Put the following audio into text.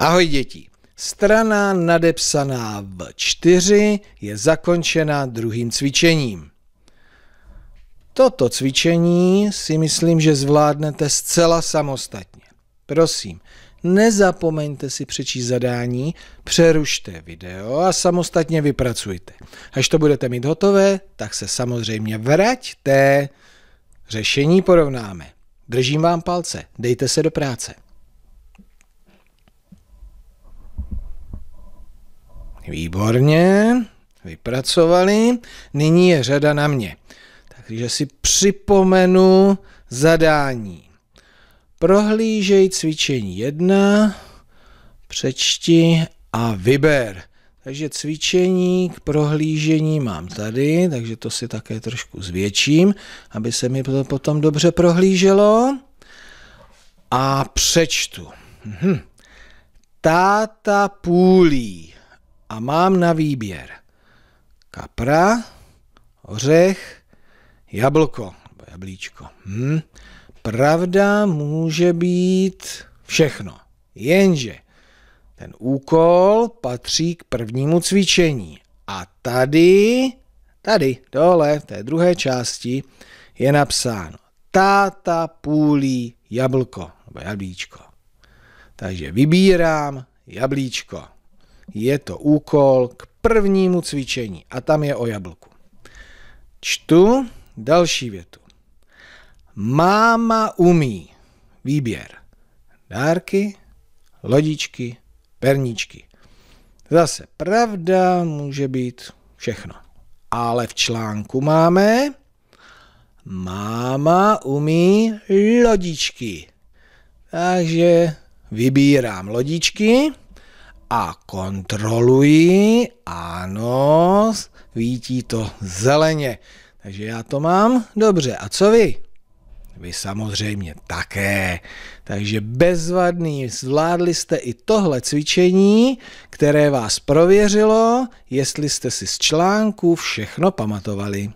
Ahoj děti. Strana nadepsaná v 4 je zakončena druhým cvičením. Toto cvičení si myslím, že zvládnete zcela samostatně. Prosím, nezapomeňte si přečíst zadání, přerušte video a samostatně vypracujte. Až to budete mít hotové, tak se samozřejmě vraťte. Řešení porovnáme. Držím vám palce, dejte se do práce. Výborně, vypracovali. Nyní je řada na mě. Takže si připomenu zadání. Prohlížej cvičení 1, přečti a vyber. Takže cvičení k prohlížení mám tady, takže to si také trošku zvětším, aby se mi to potom dobře prohlíželo. A přečtu. Hm. Táta půlí a mám na výběr kapra, ořech, jablko, jablíčko. Hm. Pravda může být všechno, jenže ten úkol patří k prvnímu cvičení. A tady, tady, dole, v té druhé části, je napsáno táta půlí jablko, nebo jablíčko. Takže vybírám jablíčko je to úkol k prvnímu cvičení a tam je o jablku. Čtu další větu. Máma umí výběr dárky, lodičky, perníčky. Zase pravda může být všechno. Ale v článku máme Máma umí lodičky. Takže vybírám lodičky a kontroluji, ano, vítí to zeleně. Takže já to mám, dobře, a co vy? Vy samozřejmě také. Takže bezvadný, zvládli jste i tohle cvičení, které vás prověřilo, jestli jste si z článku všechno pamatovali.